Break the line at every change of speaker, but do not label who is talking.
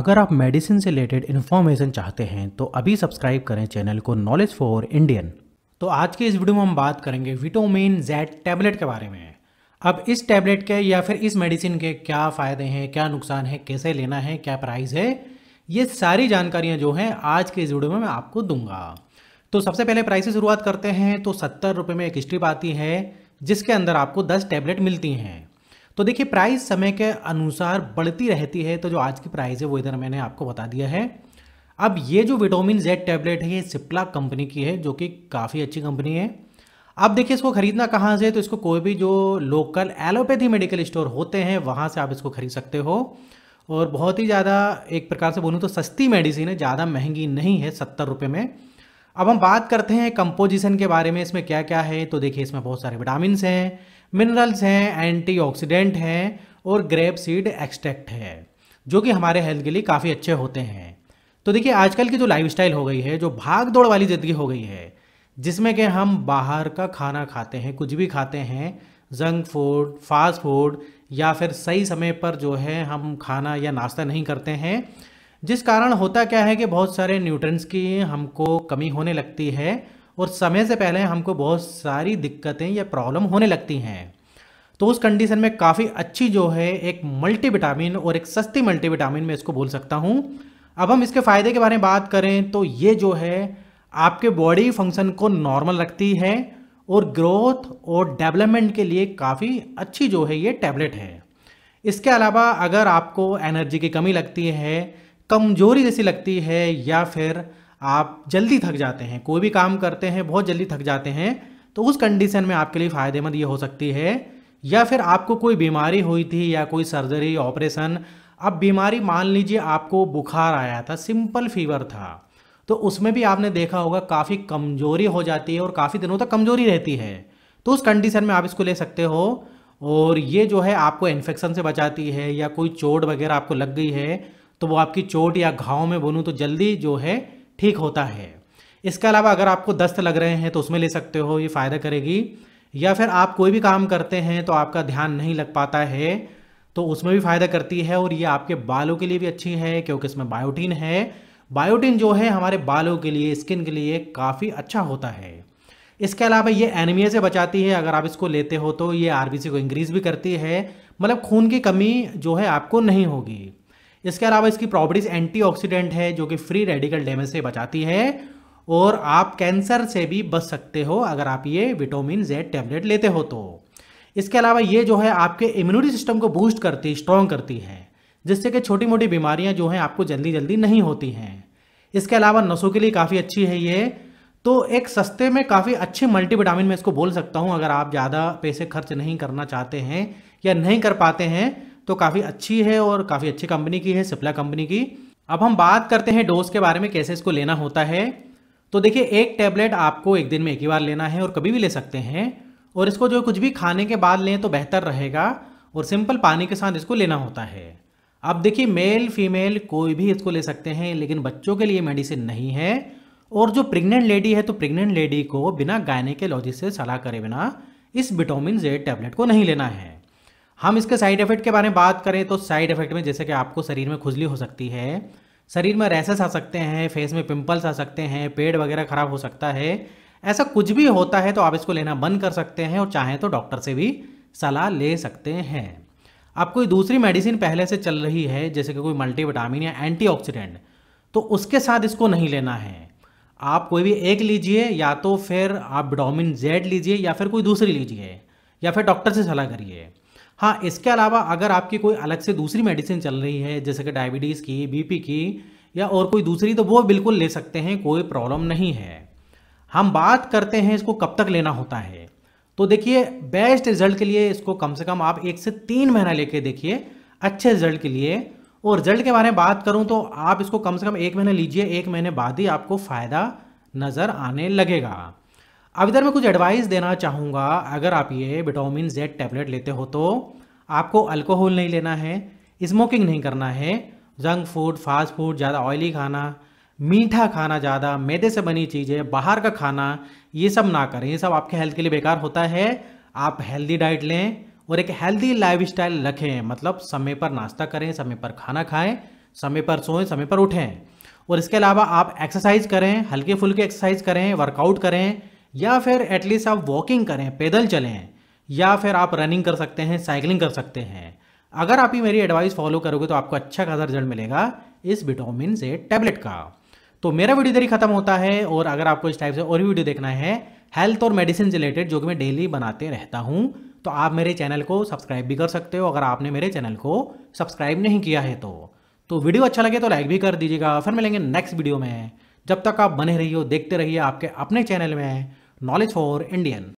अगर आप मेडिसिन से रिलेटेड इन्फॉर्मेशन चाहते हैं तो अभी सब्सक्राइब करें चैनल को नॉलेज फॉर इंडियन तो आज के इस वीडियो में हम बात करेंगे विटामिन जेड टैबलेट के बारे में अब इस टैबलेट के या फिर इस मेडिसिन के क्या फ़ायदे हैं क्या नुकसान है कैसे लेना है क्या प्राइस है ये सारी जानकारियाँ जो हैं आज के इस वीडियो में मैं आपको दूंगा तो सबसे पहले प्राइस शुरुआत करते हैं तो सत्तर रुपये में एक स्ट्रिप आती है जिसके अंदर आपको दस टैबलेट मिलती हैं तो देखिए प्राइस समय के अनुसार बढ़ती रहती है तो जो आज की प्राइस है वो इधर मैंने आपको बता दिया है अब ये जो विटामिन जेड टैबलेट है ये सिप्ला कंपनी की है जो कि काफ़ी अच्छी कंपनी है अब देखिए इसको खरीदना कहाँ से तो इसको कोई भी जो लोकल एलोपैथी मेडिकल स्टोर होते हैं वहाँ से आप इसको खरीद सकते हो और बहुत ही ज़्यादा एक प्रकार से बोलूँ तो सस्ती मेडिसिन है ज़्यादा महंगी नहीं है सत्तर रुपये में अब हम बात करते हैं कंपोजिशन के बारे में इसमें क्या क्या है तो देखिए इसमें बहुत सारे विटामिन हैं मिनरल्स हैं एंटीऑक्सीडेंट हैं और ग्रेप सीड एक्सट्रैक्ट है जो कि हमारे हेल्थ के लिए काफ़ी अच्छे होते हैं तो देखिए आजकल की जो लाइफस्टाइल हो गई है जो भाग दौड़ वाली ज़िंदगी हो गई है जिसमें कि हम बाहर का खाना खाते हैं कुछ भी खाते हैं जंक फूड फास्ट फूड या फिर सही समय पर जो है हम खाना या नाश्ता नहीं करते हैं जिस कारण होता क्या है कि बहुत सारे न्यूट्रंस की हमको कमी होने लगती है और समय से पहले हमको बहुत सारी दिक्कतें या प्रॉब्लम होने लगती हैं तो उस कंडीशन में काफ़ी अच्छी जो है एक मल्टीविटामिन और एक सस्ती मल्टीविटामिन में इसको बोल सकता हूँ अब हम इसके फ़ायदे के बारे में बात करें तो ये जो है आपके बॉडी फंक्शन को नॉर्मल रखती है और ग्रोथ और डेवलपमेंट के लिए काफ़ी अच्छी जो है ये टैबलेट है इसके अलावा अगर आपको एनर्जी की कमी लगती है कमजोरी जैसी लगती है या फिर आप जल्दी थक जाते हैं कोई भी काम करते हैं बहुत जल्दी थक जाते हैं तो उस कंडीशन में आपके लिए फ़ायदेमंद ये हो सकती है या फिर आपको कोई बीमारी हुई थी या कोई सर्जरी ऑपरेशन अब बीमारी मान लीजिए आपको बुखार आया था सिंपल फीवर था तो उसमें भी आपने देखा होगा काफ़ी कमज़ोरी हो जाती है और काफ़ी दिनों तक कमज़ोरी रहती है तो उस कंडीशन में आप इसको ले सकते हो और ये जो है आपको इन्फेक्शन से बचाती है या कोई चोट वगैरह आपको लग गई है तो वो आपकी चोट या घाव में बोलूँ तो जल्दी जो है ठीक होता है इसके अलावा अगर आपको दस्त लग रहे हैं तो उसमें ले सकते हो ये फ़ायदा करेगी या फिर आप कोई भी काम करते हैं तो आपका ध्यान नहीं लग पाता है तो उसमें भी फ़ायदा करती है और ये आपके बालों के लिए भी अच्छी है क्योंकि इसमें बायोटीन है बायोटीन जो है हमारे बालों के लिए स्किन के लिए काफ़ी अच्छा होता है इसके अलावा ये एनीमिया से बचाती है अगर आप इसको लेते हो तो ये आरबीसी को इंक्रीज़ भी करती है मतलब खून की कमी जो है आपको नहीं होगी इसके अलावा इसकी प्रॉपर्टीज एंटीऑक्सीडेंट है जो कि फ्री रेडिकल डैमेज से बचाती है और आप कैंसर से भी बच सकते हो अगर आप ये विटामिन जेड टैबलेट लेते हो तो इसके अलावा ये जो है आपके इम्यूनिटी सिस्टम को बूस्ट करती स्ट्रॉन्ग करती है जिससे कि छोटी मोटी बीमारियां जो हैं आपको जल्दी जल्दी नहीं होती हैं इसके अलावा नसों के लिए काफ़ी अच्छी है ये तो एक सस्ते में काफ़ी अच्छे मल्टीविटामिन में इसको बोल सकता हूँ अगर आप ज़्यादा पैसे खर्च नहीं करना चाहते हैं या नहीं कर पाते हैं तो काफ़ी अच्छी है और काफ़ी अच्छी कंपनी की है सिप्ला कंपनी की अब हम बात करते हैं डोज के बारे में कैसे इसको लेना होता है तो देखिए एक टैबलेट आपको एक दिन में एक ही बार लेना है और कभी भी ले सकते हैं और इसको जो कुछ भी खाने के बाद लें तो बेहतर रहेगा और सिंपल पानी के साथ इसको लेना होता है अब देखिए मेल फीमेल कोई भी इसको ले सकते हैं लेकिन बच्चों के लिए मेडिसिन नहीं है और जो प्रेग्नेंट लेडी है तो प्रेग्नेंट लेडी को बिना गायनेकोलॉजिस्ट से सलाह करे बिना इस विटामिन जेड टैबलेट को नहीं लेना है हम इसके साइड इफेक्ट के बारे में बात करें तो साइड इफेक्ट में जैसे कि आपको शरीर में खुजली हो सकती है शरीर में रैसेस आ सकते हैं फेस में पिंपल्स आ सकते हैं पेट वगैरह खराब हो सकता है ऐसा कुछ भी होता है तो आप इसको लेना बंद कर सकते हैं और चाहें तो डॉक्टर से भी सलाह ले सकते हैं आप कोई दूसरी मेडिसिन पहले से चल रही है जैसे कि कोई मल्टीविटामिन या एंटीऑक्सीडेंट तो उसके साथ इसको नहीं लेना है आप कोई भी एक लीजिए या तो फिर आप विटामिन जेड लीजिए या फिर कोई दूसरी लीजिए या फिर डॉक्टर से सलाह करिए हाँ इसके अलावा अगर आपकी कोई अलग से दूसरी मेडिसिन चल रही है जैसे कि डायबिटीज़ की बीपी की या और कोई दूसरी तो वो बिल्कुल ले सकते हैं कोई प्रॉब्लम नहीं है हम बात करते हैं इसको कब तक लेना होता है तो देखिए बेस्ट रिजल्ट के लिए इसको कम से कम आप एक से तीन महीना लेके देखिए अच्छे रिजल्ट के लिए और रिजल्ट के बारे में बात करूं तो आप इसको कम से कम एक महीने लीजिए एक महीने बाद ही आपको फ़ायदा नज़र आने लगेगा अब इधर मैं कुछ एडवाइस देना चाहूँगा अगर आप ये विटामिन जेड टैबलेट लेते हो तो आपको अल्कोहल नहीं लेना है स्मोकिंग नहीं करना है जंक फूड फास्ट फूड ज़्यादा ऑयली खाना मीठा खाना ज़्यादा मैदे से बनी चीज़ें बाहर का खाना ये सब ना करें ये सब आपके हेल्थ के लिए बेकार होता है आप हेल्दी डाइट लें और एक हेल्दी लाइफ रखें मतलब समय पर नाश्ता करें समय पर खाना खाएं समय पर सोएं समय पर उठें और इसके अलावा आप एक्सरसाइज करें हल्के फुल्के एक्सरसाइज करें वर्कआउट करें या फिर एटलीस्ट आप वॉकिंग करें पैदल चलें या फिर आप रनिंग कर सकते हैं साइकिलिंग कर सकते हैं अगर आप ही मेरी एडवाइस फॉलो करोगे तो आपको अच्छा खासा रिजल्ट मिलेगा इस विटामिन से टैबलेट का तो मेरा वीडियो इधर ही खत्म होता है और अगर आपको इस टाइप से और भी वीडियो देखना है हेल्थ और मेडिसिन रिलेटेड जो कि मैं डेली बनाते रहता हूँ तो आप मेरे चैनल को सब्सक्राइब भी कर सकते हो अगर आपने मेरे चैनल को सब्सक्राइब नहीं किया है तो तो वीडियो अच्छा लगे तो लाइक भी कर दीजिएगा फिर मिलेंगे नेक्स्ट वीडियो में जब तक आप बने रहिए देखते रहिए आपके अपने चैनल में knowledge for Indian.